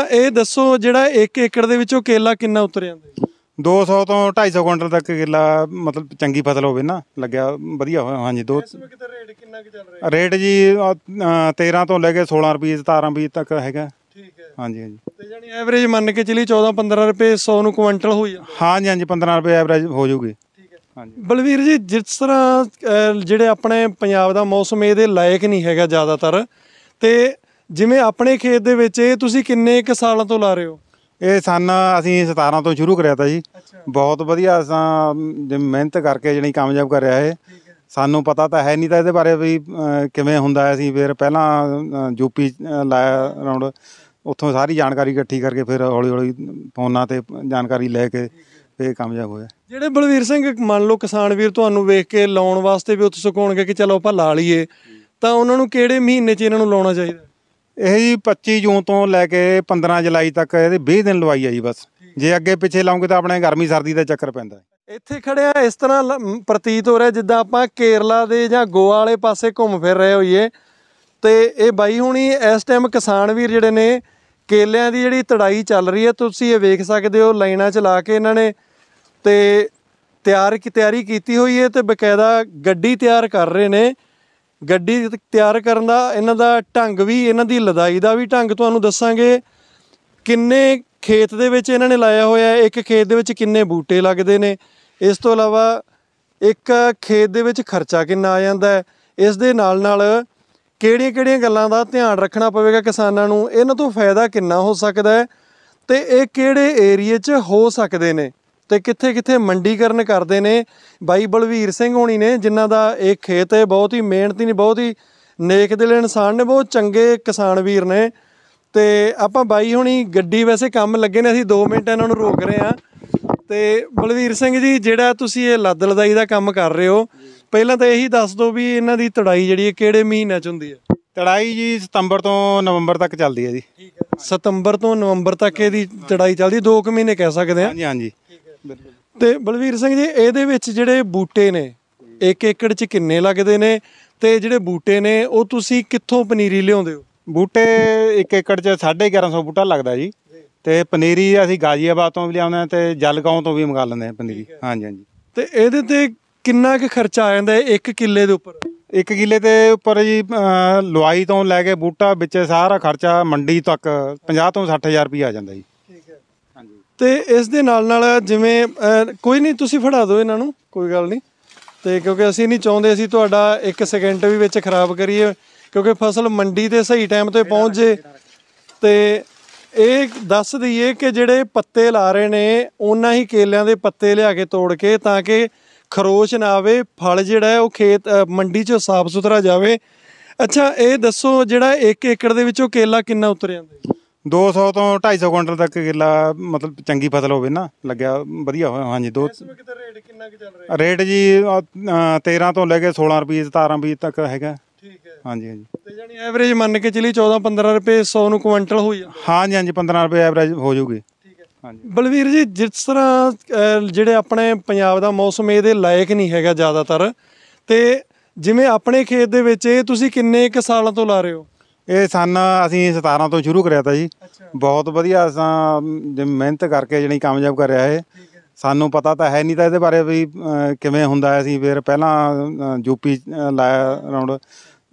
ਅੱਛਾ ਇਹ ਦੱਸੋ ਜਿਹੜਾ 1 ਏਕੜ ਦੇ ਵਿੱਚੋਂ ਕੇਲਾ ਕਿੰਨਾ ਉਤਰ ਜਾਂਦਾ 200 ਤੋਂ 250 ਕੁਇੰਟਲ ਤੱਕ ਕੇਲਾ ਮਤਲਬ ਚੰਗੀ ਫਸਲ ਹੋਵੇ ਨਾ ਲੱਗਿਆ ਵਧੀਆ ਹੋਇਆ ਹਾਂਜੀ ਦੋ ਇਸ ਰੇਟ ਕਿੰਨਾ ਕੁ ਚੱਲ ਰਿਹਾ ਰੇਟ ਜੀ 13 ਤੋਂ ਲੈ ਕੇ 16 ਰੁਪਏ 17 ਰੁਪਏ ਤੱਕ ਹੈਗਾ ਠੀਕ ਹੈ ਹਾਂਜੀ ਹਾਂਜੀ ਤੇ ਜਾਨੀ ਐਵਰੇਜ ਮੰਨ ਕੇ ਚਲੀ 14 15 ਰੁਪਏ 100 ਨੂੰ ਕੁਇੰਟਲ ਹੋਈ ਜਾਂਦਾ ਹਾਂਜੀ ਹਾਂਜੀ 15 ਰੁਪਏ ਐਵਰੇਜ ਹੋ ਜਾਊਗੀ ਠੀਕ ਹੈ ਹਾਂਜੀ ਬਲਵੀਰ ਜੀ ਜਿਸ ਤਰ੍ਹਾਂ ਜਿਹੜੇ ਆਪਣੇ ਪੰਜਾਬ ਦਾ ਮੌਸਮ ਇਹਦੇ ਲਾਇਕ ਨਹੀਂ ਹੈਗਾ ਜ਼ਿਆਦਾਤਰ ਤੇ ਜਿਵੇਂ ਆਪਣੇ ਖੇਤ ਦੇ ਵਿੱਚ ਇਹ ਤੁਸੀਂ ਕਿੰਨੇ ਕੁ ਸਾਲਾਂ ਤੋਂ ਲਾ ਰਹੇ ਹੋ ਇਹ ਸਨ ਅਸੀਂ 17 ਤੋਂ ਸ਼ੁਰੂ ਕਰਿਆ ਤਾਂ ਜੀ ਬਹੁਤ ਵਧੀਆ ਅਸਾਂ ਮਿਹਨਤ ਕਰਕੇ ਜਣੀ ਕਾਮਯਾਬ ਕਰ ਰਿਹਾ ਇਹ ਸਾਨੂੰ ਪਤਾ ਤਾਂ ਹੈ ਨਹੀਂ ਤਾਂ ਇਹਦੇ ਬਾਰੇ ਵੀ ਕਿਵੇਂ ਹੁੰਦਾ ਹੈ ਅਸੀਂ ਫਿਰ ਪਹਿਲਾਂ ਯੂਪੀ ਲਾਇਆ ਰਾਉਂਡ ਉੱਥੋਂ ਸਾਰੀ ਜਾਣਕਾਰੀ ਇਕੱਠੀ ਕਰਕੇ ਫਿਰ ਹੌਲੀ ਹੌਲੀ ਫੋਨਾਂ ਤੇ ਜਾਣਕਾਰੀ ਲੈ ਕੇ ਤੇ ਕਾਮਯਾਬ ਹੋਇਆ ਜਿਹੜੇ ਬਲਵੀਰ ਸਿੰਘ ਮੰਨ ਲਓ ਕਿਸਾਨ ਵੀਰ ਤੁਹਾਨੂੰ ਵੇਖ ਕੇ ਲਾਉਣ ਵਾਸਤੇ ਵੀ ਉਤਸੁਕ ਹੋਣਗੇ ਕਿ ਚਲੋ ਆਪਾਂ ਲਾ ਲਈਏ ਤਾਂ ਉਹਨਾਂ ਨੂੰ ਕਿਹੜੇ ਮਹੀਨੇ 'ਚ ਇਹਨਾਂ ਨੂੰ ਲਾਉਣਾ ਚਾਹੀਦਾ ਇਹ ਜੀ 25 ਜੂਨ ਤੋਂ ਲੈ ਕੇ 15 ਜੁਲਾਈ ਤੱਕ ਇਹਦੇ 20 ਦਿਨ ਲਵਾਈ ਆ ਜੀ ਬਸ ਜੇ ਅੱਗੇ ਪਿੱਛੇ ਲਾਉਂਗੇ ਤਾਂ ਆਪਣੇ ਗਰਮੀ ਸਰਦੀ ਦਾ ਚੱਕਰ ਪੈਂਦਾ ਇੱਥੇ ਖੜਿਆ ਇਸ ਤਰ੍ਹਾਂ ਪ੍ਰਤੀਤ ਹੋ ਰਿਹਾ ਜਿੱਦਾਂ ਆਪਾਂ ਕੇਰਲਾ ਦੇ ਜਾਂ ਗੋਆ ਵਾਲੇ ਪਾਸੇ ਘੁੰਮ ਫਿਰ ਰਹੇ ਹੋਈਏ ਤੇ ਇਹ ਬਾਈ ਹੁਣੀ ਇਸ ਟਾਈਮ ਕਿਸਾਨ ਵੀਰ ਜਿਹੜੇ ਨੇ ਕੇਲਿਆਂ ਦੀ ਜਿਹੜੀ ਤੜਾਈ ਚੱਲ ਰਹੀ ਹੈ ਤੁਸੀਂ ਇਹ ਵੇਖ ਸਕਦੇ ਹੋ ਲਾਈਨਾਂ 'ਚ ਲਾ ਕੇ ਇਹਨਾਂ ਨੇ ਤੇ ਤਿਆਰ ਕੀ ਤਿਆਰੀ ਕੀਤੀ ਹੋਈ ਹੈ ਤੇ ਬਕਾਇਦਾ ਗੱਡੀ ਤਿਆਰ ਕਰ ਰਹੇ ਨੇ ਗੱਡੀ ਤਿਆਰ ਕਰਨ ਦਾ ਇਹਨਾਂ ਦਾ ਢੰਗ ਵੀ ਇਹਨਾਂ ਦੀ ਲਦਾਈ ਦਾ ਵੀ ਢੰਗ ਤੁਹਾਨੂੰ ਦੱਸਾਂਗੇ ਕਿੰਨੇ ਖੇਤ ਦੇ ਵਿੱਚ ਇਹਨਾਂ ਨੇ ਲਾਇਆ ਹੋਇਆ ਇੱਕ ਖੇਤ ਦੇ ਵਿੱਚ ਕਿੰਨੇ ਬੂਟੇ ਲੱਗਦੇ ਨੇ ਇਸ ਤੋਂ ਇਲਾਵਾ ਇੱਕ ਖੇਤ ਦੇ ਵਿੱਚ ਖਰਚਾ ਕਿੰਨਾ ਆ ਜਾਂਦਾ ਹੈ ਇਸ ਦੇ ਨਾਲ ਨਾਲ ਕਿਹੜੀਆਂ-ਕਿਹੜੀਆਂ ਗੱਲਾਂ ਦਾ ਧਿਆਨ ਰੱਖਣਾ ਪਵੇਗਾ ਕਿਸਾਨਾਂ ਨੂੰ ਇਹਨਾਂ ਤੋਂ ਫਾਇਦਾ ਕਿੰਨਾ ਹੋ ਸਕਦਾ ਹੈ ਤੇ ਇਹ ਕਿਹੜੇ ਏਰੀਏ 'ਚ ਹੋ ਸਕਦੇ ਨੇ ਤੇ ਕਿੱਥੇ-ਕਿੱਥੇ ਮੰਡੀਕਰਨ ਕਰਦੇ ਨੇ ਬਾਈ ਬਲਵੀਰ ਸਿੰਘ ਹੋਣੀ ਨੇ ਜਿਨ੍ਹਾਂ ਦਾ ਇਹ ਖੇਤ ਹੈ ਬਹੁਤ ਹੀ ਮਿਹਨਤੀ ਨੇ ਬਹੁਤ ਹੀ ਨੇਕ ਦਿਲ ਇਨਸਾਨ ਨੇ ਬਹੁਤ ਚੰਗੇ ਕਿਸਾਨ ਵੀਰ ਨੇ ਤੇ ਆਪਾਂ ਬਾਈ ਹੁਣੀ ਗੱਡੀ ਵੈਸੇ ਕੰਮ ਲੱਗੇ ਨੇ ਅਸੀਂ 2 ਮਿੰਟ ਇਹਨਾਂ ਨੂੰ ਰੋਕ ਰਹੇ ਆ ਤੇ ਬਲਵੀਰ ਸਿੰਘ ਜੀ ਜਿਹੜਾ ਤੁਸੀਂ ਇਹ ਲੱਦ ਲਦਾਈ ਦਾ ਕੰਮ ਕਰ ਰਹੇ ਹੋ ਪਹਿਲਾਂ ਤਾਂ ਇਹੀ ਦੱਸ ਦਿਓ ਵੀ ਇਹਨਾਂ ਦੀ ਤੜਾਈ ਜਿਹੜੀ ਹੈ ਕਿਹੜੇ ਮਹੀਨੇ 'ਚ ਹੁੰਦੀ ਹੈ ਤੜਾਈ ਜੀ ਸਤੰਬਰ ਤੋਂ ਨਵੰਬਰ ਤੱਕ ਚੱਲਦੀ ਹੈ ਜੀ ਸਤੰਬਰ ਤੋਂ ਨਵੰਬਰ ਤੱਕ ਇਹਦੀ ਤੜਾਈ ਚੱਲਦੀ 2 ਕੁ ਮਹੀਨੇ ਕਹਿ ਸਕਦੇ ਆ ਹਾਂਜੀ ਹਾਂਜੀ ਤੇ ਬਲਵੀਰ ਸਿੰਘ ਜੀ ਇਹਦੇ ਵਿੱਚ ਜਿਹੜੇ ਬੂਟੇ ਨੇ ਇੱਕ ਏਕੜ 'ਚ ਕਿੰਨੇ ਲੱਗਦੇ ਨੇ ਤੇ ਜਿਹੜੇ ਬੂਟੇ ਨੇ ਉਹ ਤੁਸੀਂ ਕਿੱਥੋਂ ਪਨੀਰੀ ਲਿਆਉਂਦੇ ਹੋ ਬੂਟੇ ਇੱਕ ਏਕੜ 'ਚ 1150 ਬੂਟਾ ਲੱਗਦਾ ਜੀ ਤੇ ਪਨੀਰੀ ਅਸੀਂ ਗਾਜ਼ੀਆਬਾਦ ਤੋਂ ਵੀ ਲਿਆਉਂਦੇ ਆ ਤੇ ਜਲਗਾਉਂ ਤੋਂ ਵੀ ਮੰਗਾ ਲੈਂਦੇ ਹਾਂ ਪਨੀਰੀ ਹਾਂਜੀ ਹਾਂਜੀ ਤੇ ਇਹਦੇ ਤੇ ਕਿੰਨਾ ਕੁ ਖਰਚਾ ਆ ਜਾਂਦਾ ਇੱਕ ਕਿੱਲੇ ਦੇ ਉੱਪਰ ਇੱਕ ਕਿੱਲੇ ਦੇ ਉੱਪਰ ਜੀ ਲੁਆਈ ਤੋਂ ਲੈ ਕੇ ਬੂਟਾ ਵਿੱਚ ਸਾਰਾ ਖਰਚਾ ਮੰਡੀ ਤੱਕ 50 ਤੋਂ 60000 ਰੁਪਏ ਆ ਜਾਂਦਾ ਜੀ ਤੇ ਇਸ ਦੇ ਨਾਲ ਨਾਲ ਜਿਵੇਂ ਕੋਈ ਨਹੀਂ ਤੁਸੀਂ ਫੜਾ ਦਿਓ ਇਹਨਾਂ ਨੂੰ ਕੋਈ ਗੱਲ ਨਹੀਂ ਤੇ ਕਿਉਂਕਿ ਅਸੀਂ ਨਹੀਂ ਚਾਹੁੰਦੇ ਅਸੀਂ ਤੁਹਾਡਾ 1 ਸੈਕਿੰਡ ਵੀ ਵਿੱਚ ਖਰਾਬ ਕਰੀਏ ਕਿਉਂਕਿ ਫਸਲ ਮੰਡੀ ਤੇ ਸਹੀ ਟਾਈਮ ਤੇ ਪਹੁੰਚ ਜੇ ਤੇ ਇਹ ਦੱਸ ਦਈਏ ਕਿ ਜਿਹੜੇ ਪੱਤੇ ਲਾ ਰਹੇ ਨੇ ਉਹਨਾਂ ਹੀ ਕੇਲਿਆਂ ਦੇ ਪੱਤੇ ਲਿਆ ਕੇ ਤੋੜ ਕੇ ਤਾਂ ਕਿ ਖਰੋਚ ਨਾ ਆਵੇ ਫਲ ਜਿਹੜਾ ਉਹ ਖੇਤ ਮੰਡੀ 'ਚੋਂ ਸਾਫ਼ ਸੁਥਰਾ ਜਾਵੇ ਅੱਛਾ ਇਹ ਦੱਸੋ ਜਿਹੜਾ 1 ਏਕੜ ਦੇ ਵਿੱਚੋਂ ਕੇਲਾ ਕਿੰਨਾ ਉਤਰ ਜਾਂਦਾ 200 ਤੋਂ 250 ਕੁਇੰਟਲ ਤੱਕ ਕਿੱਲਾ ਮਤਲਬ ਚੰਗੀ ਫਸਲ ਹੋਵੇ ਨਾ ਲੱਗਿਆ ਵਧੀਆ ਹੋਇਆ ਹਾਂਜੀ ਦੋ ਇਸ ਕਿਤੇ ਰੇਟ ਕਿੰਨਾ ਕਿ ਚੱਲ ਰਿਹਾ ਰੇਟ ਜੀ 13 ਤੋਂ ਲੈ ਕੇ 16 ਰੁਪਏ 17 ਰੁਪਏ ਤੱਕ ਹੈਗਾ ਠੀਕ ਹੈ ਹਾਂਜੀ ਹਾਂਜੀ ਤੇ ਜਾਨੀ ਐਵਰੇਜ ਮੰਨ ਕੇ ਚਲੀ 14 15 ਰੁਪਏ 100 ਨੂੰ ਕੁਇੰਟਲ ਹੋਈ ਜਾਂਦਾ ਹਾਂਜੀ ਹਾਂਜੀ 15 ਰੁਪਏ ਐਵਰੇਜ ਹੋ ਜੂਗੀ ਠੀਕ ਹੈ ਹਾਂਜੀ ਬਲਵੀਰ ਜੀ ਜਿਸ ਤਰ੍ਹਾਂ ਜਿਹੜੇ ਆਪਣੇ ਪੰਜਾਬ ਦਾ ਮੌਸਮ ਇਹਦੇ ਲਾਇਕ ਨਹੀਂ ਹੈਗਾ ਜ਼ਿਆਦਾਤਰ ਤੇ ਜਿਵੇਂ ਆਪਣੇ ਖੇਤ ਦੇ ਵਿੱਚ ਇਹ ਤੁਸੀਂ ਕਿੰਨੇ ਕੁ ਸਾਲਾਂ ਤੋਂ ਲਾ ਰਹੇ ਹੋ ਇਹ ਸਨ ਅਸੀਂ 17 ਤੋਂ ਸ਼ੁਰੂ ਕਰਿਆ ਤਾ ਜੀ ਬਹੁਤ ਵਧੀਆ ਅਸਾਂ ਮਿਹਨਤ ਕਰਕੇ ਜਣੀ ਕਾਮਯਾਬ ਕਰ ਰਿਹਾ ਹੈ ਸਾਨੂੰ ਪਤਾ ਤਾਂ ਹੈ ਨਹੀਂ ਤਾਂ ਇਹਦੇ ਬਾਰੇ ਵੀ ਕਿਵੇਂ ਹੁੰਦਾ ਅਸੀਂ ਫਿਰ ਪਹਿਲਾਂ ਯੂਪੀ ਲਾਇਆ ਰਾਉਂਡ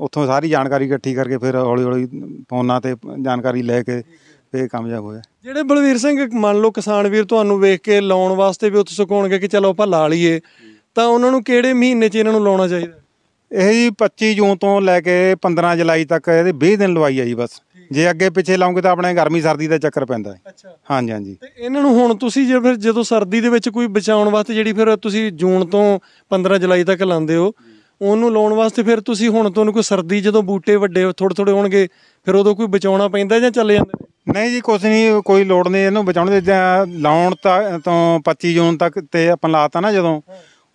ਉੱਥੋਂ ਸਾਰੀ ਜਾਣਕਾਰੀ ਇਕੱਠੀ ਕਰਕੇ ਫਿਰ ਹੌਲੀ ਹੌਲੀ ਫੋਨਾਂ ਤੇ ਜਾਣਕਾਰੀ ਲੈ ਕੇ ਤੇ ਕਾਮਯਾਬ ਹੋਇਆ ਜਿਹੜੇ ਬਲਵੀਰ ਸਿੰਘ ਮੰਨ ਲਓ ਕਿਸਾਨ ਵੀਰ ਤੁਹਾਨੂੰ ਵੇਖ ਕੇ ਲਾਉਣ ਵਾਸਤੇ ਵੀ ਉਤਸੁਕ ਹੋਣਗੇ ਕਿ ਚਲੋ ਆਪਾਂ ਲਾ ਲਈਏ ਤਾਂ ਉਹਨਾਂ ਨੂੰ ਕਿਹੜੇ ਮਹੀਨੇ 'ਚ ਇਹਨਾਂ ਨੂੰ ਲਾਉਣਾ ਚਾਹੀਦਾ ਇਹ ਜੀ 25 ਜੂਨ ਤੋਂ ਲੈ ਕੇ 15 ਜੁਲਾਈ ਤੱਕ ਇਹਦੇ 20 ਦਿਨ ਲਵਾਈ ਆ ਜੀ ਬਸ ਜੇ ਅੱਗੇ ਪਿੱਛੇ ਲਾਉਂਗੇ ਤਾਂ ਆਪਣੇ ਗਰਮੀ ਸਰਦੀ ਦਾ ਚੱਕਰ ਪੈਂਦਾ ਹੈ ਅੱਛਾ ਹਾਂਜੀ ਹਾਂਜੀ ਤੇ ਇਹਨਾਂ ਨੂੰ ਹੁਣ ਤੁਸੀਂ ਜੇ ਫਿਰ ਜਦੋਂ ਸਰਦੀ ਦੇ ਵਿੱਚ ਕੋਈ ਬਚਾਉਣ ਵਾਸਤੇ ਜਿਹੜੀ ਫਿਰ ਤੁਸੀਂ ਜੂਨ ਤੋਂ 15 ਜੁਲਾਈ ਤੱਕ ਲਾਉਂਦੇ ਹੋ ਉਹਨੂੰ ਲਾਉਣ ਵਾਸਤੇ ਫਿਰ ਤੁਸੀਂ ਹੁਣ ਤੋਂ ਕੋਈ ਸਰਦੀ ਜਦੋਂ ਬੂਟੇ ਵੱਡੇ ਥੋੜੇ ਥੋੜੇ ਹੋਣਗੇ ਫਿਰ ਉਦੋਂ ਕੋਈ ਬਚਾਉਣਾ ਪੈਂਦਾ ਜਾਂ ਚੱਲੇ ਜਾਂਦੇ ਨਹੀਂ ਜੀ ਕੁਛ ਨਹੀਂ ਕੋਈ ਲੋੜ ਨਹੀਂ ਇਹਨੂੰ ਬਚਾਉਣ ਦੇ ਲਾਉਣ ਤਾਂ ਤੋਂ 25 ਜੂਨ ਤੱਕ ਤੇ ਆਪਾਂ ਲਾਤਾ ਨਾ ਜਦੋਂ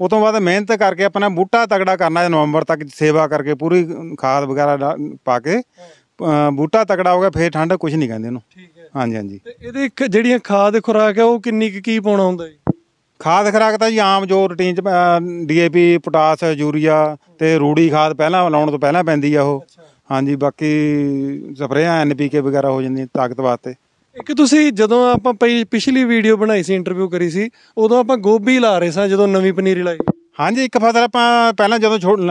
ਉਸ ਤੋਂ ਬਾਅਦ ਮਿਹਨਤ ਕਰਕੇ ਆਪਣਾ ਬੂਟਾ ਤਗੜਾ ਕਰਨਾ ਹੈ ਨਵੰਬਰ ਤੱਕ ਸੇਵਾ ਕਰਕੇ ਪੂਰੀ ਖਾਦ ਵਗੈਰਾ ਪਾ ਕੇ ਬੂਟਾ ਤਗੜਾ ਹੋ ਗਿਆ ਫੇਰ ਠੰਡ ਕੁਝ ਨਹੀਂ ਕਹਿੰਦੇ ਉਹਨੂੰ ਠੀਕ ਹੈ ਹਾਂਜੀ ਹਾਂਜੀ ਤੇ ਇਹਦੇ ਇੱਕ ਜਿਹੜੀਆਂ ਖਾਦ ਖੁਰਾਕ ਹੈ ਉਹ ਕਿੰਨੀ ਕੁ ਕੀ ਪਾਉਣਾ ਹੁੰਦਾ ਜੀ ਖਾਦ ਖਰਾਕ ਤਾਂ ਜੀ ਆਮ ਜੋ ਰੂਟੀਨ ਚ ਡੀਏਪੀ ਪੋਟਾਸ ਯੂਰੀਆ ਤੇ ਰੂੜੀ ਖਾਦ ਪਹਿਲਾਂ ਲਾਉਣ ਤੋਂ ਪਹਿਲਾਂ ਪੈਂਦੀ ਆ ਉਹ ਹਾਂਜੀ ਬਾਕੀ ਸਪਰੇਆ ਐਨਪੀਕੇ ਵਗੈਰਾ ਹੋ ਜਾਂਦੀ ਤਾਕਤ ਵਾਸਤੇ ਇੱਕ ਤੁਸੀਂ ਜਦੋਂ ਆਪਾਂ ਪਈ- ਪਿਛਲੀ ਵੀਡੀਓ ਬਣਾਈ ਸੀ ਇੰਟਰਵਿਊ ਕਰੀ ਸੀ ਉਦੋਂ ਆਪਾਂ ਗੋਭੀ ਲਾ ਰਹੇ ਸਾਂ ਜਦੋਂ ਨਵੀਂ ਪਨੀਰੀ ਲਾਈ ਹਾਂਜੀ ਇੱਕ ਫਸਲ ਆਪਾਂ ਪਹਿਲਾਂ ਜਦੋਂ ਦਵਾਈ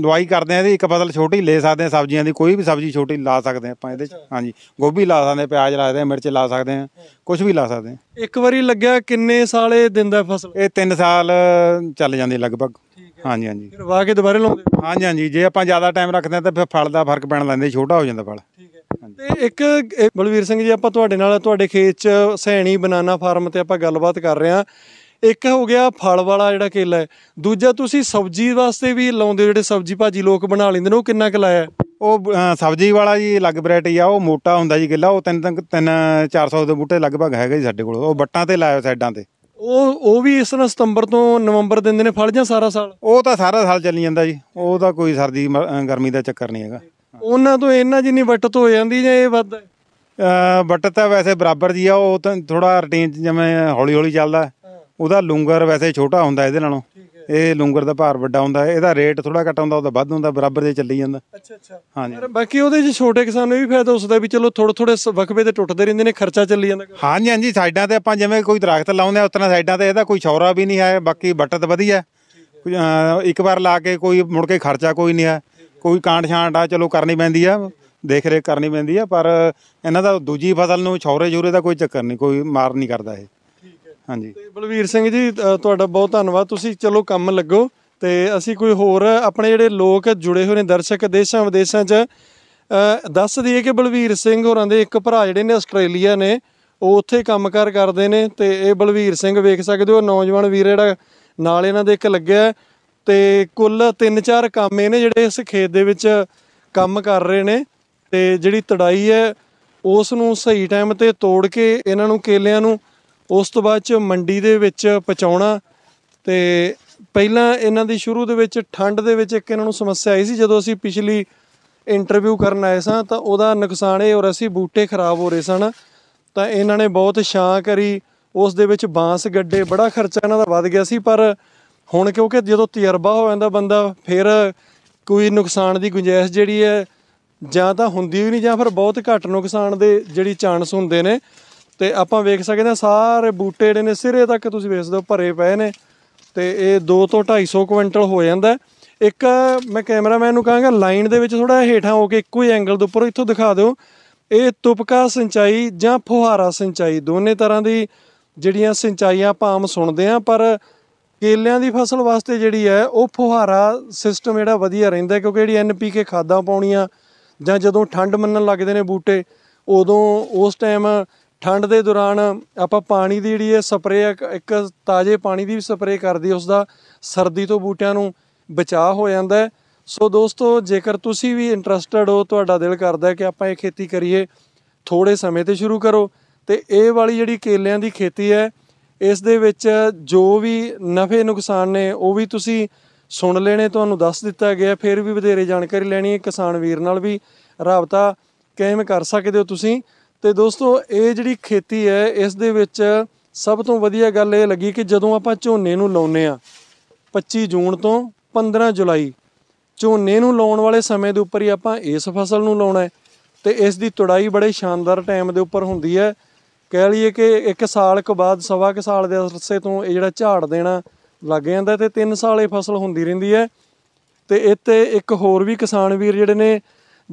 ਲਵਾਈ ਕਰਦੇ ਆਂ ਤੇ ਇੱਕ ਫਸਲ ਛੋਟੀ ਲੈ ਸਕਦੇ ਆਂ ਸਬਜ਼ੀਆਂ ਦੀ ਕੋਈ ਵੀ ਸਬਜ਼ੀ ਛੋਟੀ ਲਾ ਸਕਦੇ ਆਂ ਆਪਾਂ ਇਹਦੇ 'ਚ ਹਾਂਜੀ ਗੋਭੀ ਲਾ ਸਕਦੇ ਆਂ ਪਿਆਜ਼ ਲਾ ਸਕਦੇ ਆਂ ਮਿਰਚ ਲਾ ਸਕਦੇ ਆਂ ਕੁਝ ਵੀ ਲਾ ਸਕਦੇ ਆਂ ਇੱਕ ਵਾਰੀ ਲੱਗਿਆ ਕਿੰਨੇ ਸਾਲੇ ਦਿੰਦਾ ਫਸਲ ਇਹ 3 ਸਾਲ ਚੱਲ ਜਾਂਦੀ ਲਗਭਗ ਹਾਂਜੀ ਹਾਂਜੀ ਫਿਰ ਵਾਕੇ ਕੇ ਦੁਬਾਰੇ ਲਾਉਂਦੇ ਹਾਂਜੀ ਹਾਂਜੀ ਜੇ ਆਪਾਂ ਜ਼ਿਆਦਾ ਟਾਈਮ ਰੱਖਦੇ ਆਂ ਤਾਂ ਫਿਰ ਫਲ ਦਾ ਫਰਕ ਪੈਣ ਲੱਗਦਾ ਛੋਟਾ ਹੋ ਜਾਂਦਾ ਫਲ ਠੀਕ ਹੈ ਤੇ ਇੱਕ ਬਲਵੀਰ ਸਿੰਘ ਜੀ ਆਪਾਂ ਤੁਹਾਡੇ ਨਾਲ ਤੁਹਾਡੇ ਖੇਤ 'ਚ ਸੈਣੀ ਬਨਾਨਾ ਫਾਰਮ ਤੇ ਆਪਾਂ ਗੱਲਬਾਤ ਕਰ ਰਹੇ ਹਾਂ ਇੱਕ ਹੋ ਗਿਆ ਫਲ ਵਾਲਾ ਜਿਹੜਾ ਕੇਲਾ ਹੈ ਦੂਜਾ ਤੁਸੀਂ ਸਬਜ਼ੀ ਵਾਸਤੇ ਵੀ ਲਾਉਂਦੇ ਜਿਹੜੇ ਸਬਜ਼ੀ ਭਾਜੀ ਲੋਕ ਬਣਾ ਲੈਂਦੇ ਨੇ ਉਹ ਕਿੰਨਾ ਕੁ ਲਾਇਆ ਉਹ ਸਬਜ਼ੀ ਵਾਲਾ ਜੀ ਅਲੱਗ ਵੈਰਾਈਟੀ ਆ ਉਹ ਮੋਟਾ ਹੁੰਦਾ ਜੀ ਕਿੱਲਾ ਉਹ ਤਿੰਨ ਤਿੰਨ 400 ਦੇ ਬੂਟੇ ਲਗਭਗ ਹੈਗਾ ਜੀ ਸਾਡੇ ਕੋਲ ਉਹ ਬੱਟਾਂ ਤੇ ਲਾਇਆ ਸਾਈਡਾਂ ਤੇ ਉਹ ਉਹ ਵੀ ਇਸ ਤਰ੍ਹਾਂ ਸਤੰਬਰ ਤੋਂ ਨਵੰਬਰ ਦਿੰਦੇ ਨੇ ਫਲ ਜਾਂ ਸਾਰਾ ਸਾਲ ਉਹ ਤਾਂ ਸਾਰਾ ਸਾਲ ਚੱਲੀ ਜਾਂਦਾ ਜੀ ਉਹ ਤਾਂ ਕੋਈ ਸਰਦੀ ਗਰਮੀ ਦਾ ਚੱਕਰ ਨਹੀਂ ਹੈਗਾ ਉਹਨਾਂ ਤੋਂ ਇਹਨਾਂ ਜਿੰਨੀ ਵੱਟਤ ਹੋ ਜਾਂਦੀ ਜਾਂ ਇਹ ਵੱਧ ਹੈ ਤਾਂ ਵੈਸੇ ਬਰਾਬਰ ਜੀ ਆ ਉਹ ਤਾਂ ਥੋੜਾ ਰੂਟੀਨ ਜਿਵੇਂ ਹੌਲੀ ਹੌਲੀ ਚੱਲਦਾ ਉਹਦਾ ਲੂੰਗਰ ਵੈਸੇ ਛੋਟਾ ਹੁੰਦਾ ਇਹਦੇ ਨਾਲੋਂ ਇਹ ਲੂੰਗਰ ਦਾ ਭਾਰ ਵੱਡਾ ਹੁੰਦਾ ਇਹਦਾ ਰੇਟ ਥੋੜਾ ਘਟ ਹੁੰਦਾ ਉਹਦਾ ਵੱਧ ਹੁੰਦਾ ਬਰਾਬਰ ਦੇ ਚੱਲੀ ਜਾਂਦਾ ਅੱਛਾ ਅੱਛਾ ਹਾਂਜੀ ਬਾਕੀ ਉਹਦੇ ਚ ਛੋਟੇ ਕਿਸਾਨ ਨੂੰ ਵੀ ਫਾਇਦਾ ਉਸਦਾ ਵੀ ਚਲੋ ਥੋੜੇ ਥੋੜੇ ਵਕਫੇ ਤੇ ਟੁੱਟਦੇ ਰਹਿੰਦੇ ਨੇ ਖਰਚਾ ਚੱਲੀ ਜਾਂਦਾ ਹਾਂਜੀ ਹਾਂਜੀ ਸਾਈਡਾਂ ਤੇ ਆਪਾਂ ਜਿਵੇਂ ਕੋਈ ਦਰਖਤ ਲਾਉਂਦੇ ਆ ਉਤਨਾ ਸਾਈਡਾਂ ਤੇ ਇਹਦਾ ਕੋਈ ਛੌਰਾ ਵੀ ਨਹੀਂ ਹੈ ਬਾਕੀ ਵਟਤ ਵਧੀਆ ਇੱਕ ਵਾਰ ਲਾ ਕੇ ਕੋਈ ਮੁੜ ਕੇ ਖਰਚਾ ਕੋਈ ਨਹੀਂ ਹੈ ਕੋਈ ਕਾਂਡ ਛਾਂਟ ਆ ਚਲੋ ਕਰਨੀ ਪੈਂਦੀ ਆ ਦੇਖ ਰੇ ਕਰਨੀ ਪੈਂਦੀ ਆ ਪਰ ਇਹਨਾਂ ਦਾ ਦੂਜੀ ਫਸਲ ਨੂੰ ਛੌਰੇ ਜੂਰੇ ਦਾ ਕੋਈ ਚੱਕਰ ਨਹੀਂ ਕੋਈ ਮਾਰ ਨਹੀਂ ਕਰਦਾ ਇਹ ਹਾਂਜੀ ਤੇ ਬਲਵੀਰ ਸਿੰਘ ਜੀ ਤੁਹਾਡਾ ਬਹੁਤ ਧੰਨਵਾਦ ਤੁਸੀਂ ਚਲੋ ਕੰਮ ਲੱਗੋ ਤੇ ਅਸੀਂ ਕੋਈ ਹੋਰ ਆਪਣੇ ਜਿਹੜੇ ਲੋਕ ਜੁੜੇ ਹੋਏ ਨੇ ਦਰਸ਼ਕ ਦੇਸ਼ਾਂ ਵਿਦੇਸ਼ਾਂ 'ਚ ਦੱਸ ਦਈਏ ਕਿ ਬਲਵੀਰ ਸਿੰਘ ਹੋਰਾਂ ਦੇ ਇੱਕ ਭਰਾ ਜਿਹੜੇ ਨੇ ਆਸਟ੍ਰੇਲੀਆ ਨੇ ਉਹ ਉੱਥੇ ਕੰਮਕਾਰ ਕਰਦੇ ਨੇ ਤੇ ਇਹ ਬਲਵੀਰ ਸਿੰਘ ਵੇਖ ਸਕਦੇ ਹੋ ਨੌਜਵਾਨ ਵੀਰ ਜਿਹੜਾ ਨਾਲ ਇਹਨਾਂ ਦੇ ਇੱਕ ਲੱਗਿਆ ਤੇ ਕੁੱਲ 3-4 ਕਾਮੇ ਨੇ ਜਿਹੜੇ ਇਸ ਖੇਤ ਦੇ ਵਿੱਚ ਕੰਮ ਕਰ ਰਹੇ ਨੇ ਤੇ ਜਿਹੜੀ ਤੜਾਈ ਹੈ ਉਸ ਨੂੰ ਸਹੀ ਟਾਈਮ ਤੇ ਤੋੜ ਕੇ ਇਹਨਾਂ ਨੂੰ ਕੇਲਿਆਂ ਨੂੰ ਉਸ ਤੋਂ ਬਾਅਦ ਚ ਮੰਡੀ ਦੇ ਵਿੱਚ ਪਹੁੰਚਾਉਣਾ ਤੇ ਪਹਿਲਾਂ ਇਹਨਾਂ ਦੀ ਸ਼ੁਰੂ ਦੇ ਵਿੱਚ ਠੰਡ ਦੇ ਵਿੱਚ ਇੱਕ ਇਹਨਾਂ ਨੂੰ ਸਮੱਸਿਆ ਆਈ ਸੀ ਜਦੋਂ ਅਸੀਂ ਪਿਛਲੀ ਇੰਟਰਵਿਊ ਕਰਨ ਆਏ ਸਾਂ ਤਾਂ ਉਹਦਾ ਨੁਕਸਾਨ ਇਹ ਹੋ ਰਿਹਾ ਸੀ ਬੂਟੇ ਖਰਾਬ ਹੋ ਰਹੇ ਸਨ ਤਾਂ ਇਹਨਾਂ ਨੇ ਬਹੁਤ ਛਾਂ ਕਰੀ ਉਸ ਦੇ ਵਿੱਚ ਬਾਂਸ ਗੱਡੇ ਬੜਾ ਖਰਚਾ ਇਹਨਾਂ ਦਾ ਵੱਧ ਗਿਆ ਸੀ ਪਰ ਹੁਣ ਕਿਉਂਕਿ ਜਦੋਂ ਤਜਰਬਾ ਹੋ ਜਾਂਦਾ ਬੰਦਾ ਫਿਰ ਕੋਈ ਨੁਕਸਾਨ ਦੀ ਗੁੰਜਾਇਸ਼ ਜਿਹੜੀ ਹੈ ਜਾਂ ਤਾਂ ਹੁੰਦੀ ਵੀ ਨਹੀਂ ਜਾਂ ਫਿਰ ਬਹੁਤ ਘੱਟ ਨੁਕਸਾਨ ਦੇ ਜਿਹੜੀ ਚਾਂਸ ਹੁੰਦੇ ਨੇ ਤੇ ਆਪਾਂ ਵੇਖ ਸਕਦੇ ਹਾਂ ਸਾਰੇ ਬੂਟੇ ਜਿਹੜੇ ਨੇ ਸਿਰੇ ਤੱਕ ਤੁਸੀਂ ਵੇਖ ਸਕਦੇ ਹੋ ਭਰੇ ਪਏ ਨੇ ਤੇ ਇਹ 2 ਤੋਂ 250 ਕੁਇੰਟਲ ਹੋ ਜਾਂਦਾ ਇੱਕ ਮੈਂ ਕੈਮਰਾਮੈਨ ਨੂੰ ਕਹਾਂਗਾ ਲਾਈਨ ਦੇ ਵਿੱਚ ਥੋੜਾ ਹੇਠਾਂ ਹੋ ਕੇ ਇੱਕੋ ਹੀ ਐਂਗਲ ਦੇ ਉੱਪਰ ਇੱਥੋਂ ਦਿਖਾ ਦਿਓ ਇਹ ਤੁਪਕਾ ਸਿੰਚਾਈ ਜਾਂ ਫੁਹਾਰਾ ਸਿੰਚਾਈ ਦੋਨੇ ਤਰ੍ਹਾਂ ਦੀ ਜਿਹੜੀਆਂ ਸਿੰਚਾਈਆਂ ਆਪਾਂ ਆਮ ਸੁਣਦੇ ਆ ਪਰ ਕੇਲਿਆਂ ਦੀ ਫਸਲ ਵਾਸਤੇ ਜਿਹੜੀ ਹੈ ਉਹ ਫੁਹਾਰਾ ਸਿਸਟਮ ਜਿਹੜਾ ਵਧੀਆ ਰਹਿੰਦਾ ਕਿਉਂਕਿ ਜਿਹੜੀ ਐਨਪੀਕੇ ਖਾਦਾਂ ਪਾਉਣੀਆਂ ਜਾਂ ਜਦੋਂ ਠੰਡ ਮੰਨਣ ਲੱਗਦੇ ਨੇ ਬੂਟੇ ਉਦੋਂ ਉਸ ਟਾਈਮ ਠੰਡ ਦੇ ਦੌਰਾਨ ਆਪਾਂ ਪਾਣੀ ਦੀ ਜਿਹੜੀ ਹੈ ਸਪਰੇ ਇੱਕ ਤਾਜ਼ੇ ਪਾਣੀ ਦੀ ਵੀ ਸਪਰੇ ਕਰਦੀ ਉਸ ਦਾ ਸਰਦੀ ਤੋਂ ਬੂਟਿਆਂ ਨੂੰ ਬਚਾਅ ਹੋ ਜਾਂਦਾ ਸੋ ਦੋਸਤੋ ਜੇਕਰ ਤੁਸੀਂ ਵੀ ਇੰਟਰਸਟਿਡ ਹੋ ਤੁਹਾਡਾ ਦਿਲ ਕਰਦਾ ਕਿ ਆਪਾਂ ਇਹ ਖੇਤੀ ਕਰੀਏ ਥੋੜੇ ਸਮੇਂ ਤੇ ਸ਼ੁਰੂ ਕਰੋ ਤੇ ਇਹ ਵਾਲੀ ਜਿਹੜੀ ਕੇਲਿਆਂ ਦੀ ਖੇਤੀ ਹੈ ਇਸ ਦੇ ਵਿੱਚ ਜੋ ਵੀ ਨਫੇ ਨੁਕਸਾਨ ਨੇ ਉਹ ਵੀ ਤੁਸੀਂ ਸੁਣ ਲੈਣੇ ਤੁਹਾਨੂੰ ਦੱਸ ਦਿੱਤਾ ਗਿਆ ਫਿਰ ਵੀ ਵਧੇਰੇ ਜਾਣਕਾਰੀ ਲੈਣੀ ਹੈ ਕਿਸਾਨ ਵੀਰ ਨਾਲ ਵੀ ਰਾਬਤਾ ਕਾਇਮ ਕਰ ਸਕਦੇ ਹੋ ਤੁਸੀਂ ਤੇ ਦੋਸਤੋ ਇਹ ਜਿਹੜੀ ਖੇਤੀ ਹੈ ਇਸ ਦੇ ਵਿੱਚ ਸਭ ਤੋਂ ਵਧੀਆ ਗੱਲ ਇਹ ਲੱਗੀ ਕਿ ਜਦੋਂ ਆਪਾਂ ਝੋਨੇ ਨੂੰ ਲਾਉਨੇ ਆ 25 ਜੂਨ ਤੋਂ 15 ਜੁਲਾਈ ਝੋਨੇ ਨੂੰ ਲਾਉਣ ਵਾਲੇ ਸਮੇਂ ਦੇ ਉੱਪਰ ਹੀ ਆਪਾਂ ਇਸ ਫਸਲ ਨੂੰ ਲਾਉਣਾ ਹੈ ਤੇ ਇਸ ਦੀ ਤੁੜਾਈ ਬੜੇ ਸ਼ਾਨਦਾਰ ਟਾਈਮ ਦੇ ਉੱਪਰ ਹੁੰਦੀ ਹੈ ਕਹਿ ਲਈਏ ਕਿ ਇੱਕ ਸਾਲ ਕੁ ਬਾਅਦ ਸਵਾ ਕੁ ਸਾਲ ਦੇ ਅਰਸੇ ਤੋਂ ਇਹ ਜਿਹੜਾ ਝਾੜ ਦੇਣਾ ਲੱਗ ਜਾਂਦਾ ਤੇ 3 ਸਾਲ ਇਹ ਫਸਲ ਹੁੰਦੀ ਰਹਿੰਦੀ ਹੈ ਤੇ ਇੱਥੇ ਇੱਕ ਹੋਰ ਵੀ ਕਿਸਾਨ ਵੀਰ ਜਿਹੜੇ ਨੇ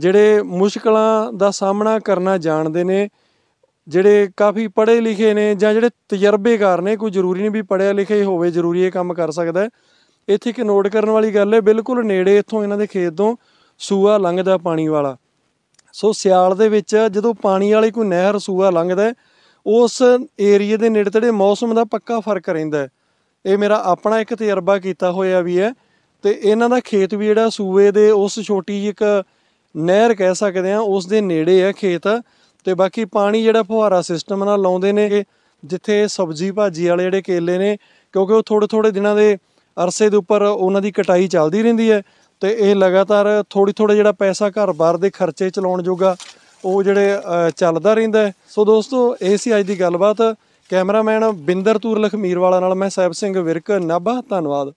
ਜਿਹੜੇ ਮੁਸ਼ਕਲਾਂ ਦਾ ਸਾਹਮਣਾ ਕਰਨਾ ਜਾਣਦੇ ਨੇ ਜਿਹੜੇ ਕਾਫੀ ਪੜ੍ਹੇ ਲਿਖੇ ਨੇ ਜਾਂ ਜਿਹੜੇ ਤਜਰਬੇਕਾਰ ਨੇ ਕੋਈ ਜ਼ਰੂਰੀ ਨਹੀਂ ਵੀ ਪੜ੍ਹਿਆ ਲਿਖਿਆ ਹੀ ਹੋਵੇ ਜ਼ਰੂਰੀ ਇਹ ਕੰਮ ਕਰ ਸਕਦਾ ਇੱਥੇ ਇੱਕ ਨੋਟ ਕਰਨ ਵਾਲੀ ਗੱਲ ਹੈ ਬਿਲਕੁਲ ਨੇੜੇ ਇੱਥੋਂ ਇਹਨਾਂ ਦੇ ਖੇਤ ਤੋਂ ਸੂਆ ਲੰਘਦਾ ਪਾਣੀ ਵਾਲਾ ਸੋ ਸਿਆਲ ਦੇ ਵਿੱਚ ਜਦੋਂ ਪਾਣੀ ਵਾਲੀ ਕੋਈ ਨਹਿਰ ਸੂਆ ਲੰਘਦਾ ਉਸ ਏਰੀਏ ਦੇ ਨੇੜੇ ਤੇੜੇ ਮੌਸਮ ਦਾ ਪੱਕਾ ਫਰਕ ਰਹਿੰਦਾ ਇਹ ਮੇਰਾ ਆਪਣਾ ਇੱਕ ਤਜਰਬਾ ਕੀਤਾ ਹੋਇਆ ਵੀ ਹੈ ਤੇ ਇਹਨਾਂ ਦਾ ਖੇਤ ਵੀ ਜਿਹੜਾ ਸੂਏ ਦੇ ਉਸ ਛੋਟੀ ਜਿਹੀ ਇੱਕ ਨਹਿਰ ਕਹਿ ਸਕਦੇ ਆ ਉਸ ਦੇ ਨੇੜੇ ਆ ਖੇਤ ਤੇ ਬਾਕੀ ਪਾਣੀ ਜਿਹੜਾ ਫੁਹਾਰਾ ਸਿਸਟਮ ਨਾਲ ਲਾਉਂਦੇ ਨੇ ਜਿੱਥੇ ਸਬਜ਼ੀ ਭਾਜੀ ਵਾਲੇ ਜਿਹੜੇ ਕੇਲੇ ਨੇ ਕਿਉਂਕਿ ਉਹ ਥੋੜੇ ਥੋੜੇ ਦਿਨਾਂ ਦੇ ਅਰਸੇ ਦੇ ਉੱਪਰ ਉਹਨਾਂ ਦੀ ਕਟਾਈ ਚੱਲਦੀ ਰਹਿੰਦੀ ਹੈ ਤੇ ਇਹ ਲਗਾਤਾਰ ਥੋੜੀ ਥੋੜੀ ਜਿਹੜਾ ਪੈਸਾ ਘਰ-ਬਾਰ ਦੇ ਖਰਚੇ ਚਲਾਉਣ ਜੋਗਾ ਉਹ ਜਿਹੜੇ ਚੱਲਦਾ ਰਹਿੰਦਾ ਸੋ ਦੋਸਤੋ ਇਹ ਸੀ ਅੱਜ ਦੀ ਗੱਲਬਾਤ ਕੈਮਰਾਮੈਨ ਬਿੰਦਰ ਤੂਰ ਲਖਮੀਰ ਵਾਲਾ ਨਾਲ ਮੈਂ ਸਾਹਿਬ ਸਿੰਘ ਵਿਰਕ ਨਾਭਾ ਧੰਨਵਾਦ